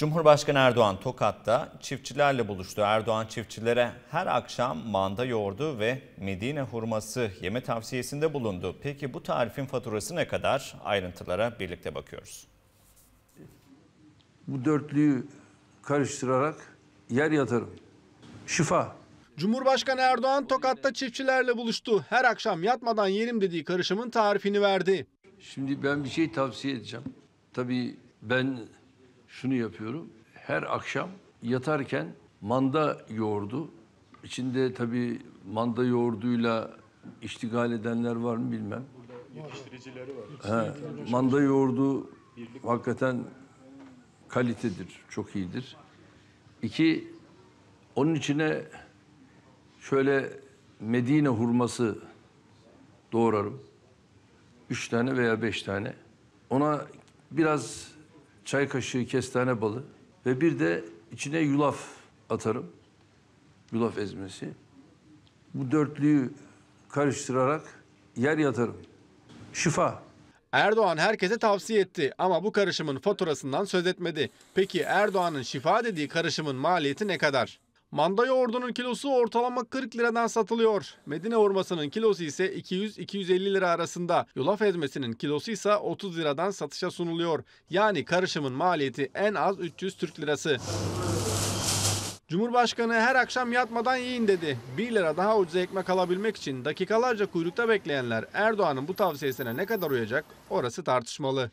Cumhurbaşkanı Erdoğan Tokat'ta çiftçilerle buluştu. Erdoğan çiftçilere her akşam manda yoğurdu ve Medine hurması yeme tavsiyesinde bulundu. Peki bu tarifin faturası ne kadar? Ayrıntılara birlikte bakıyoruz. Bu dörtlüyü karıştırarak yer yatarım. Şifa. Cumhurbaşkanı Erdoğan Tokat'ta çiftçilerle buluştu. Her akşam yatmadan yerim dediği karışımın tarifini verdi. Şimdi ben bir şey tavsiye edeceğim. Tabii ben şunu yapıyorum. Her akşam yatarken manda yoğurdu. İçinde tabii manda yoğurduyla iştigal edenler var mı bilmem. Burada yetiştiricileri var. He, manda yoğurdu hakikaten kalitedir, çok iyidir. İki, onun içine şöyle Medine hurması doğrarım. Üç tane veya beş tane. Ona biraz çay kaşığı kestane balı ve bir de içine yulaf atarım. Yulaf ezmesi. Bu dörtlüyü karıştırarak yer yatarım. Şifa. Erdoğan herkese tavsiye etti ama bu karışımın faturasından söz etmedi. Peki Erdoğan'ın şifa dediği karışımın maliyeti ne kadar? Manda yoğurdunun kilosu ortalama 40 liradan satılıyor. Medine hurmasının kilosu ise 200-250 lira arasında. Yulaf ezmesinin kilosu ise 30 liradan satışa sunuluyor. Yani karışımın maliyeti en az 300 Türk lirası. Cumhurbaşkanı her akşam yatmadan yiyin dedi. 1 lira daha ucuza ekmek alabilmek için dakikalarca kuyrukta bekleyenler Erdoğan'ın bu tavsiyesine ne kadar uyacak orası tartışmalı.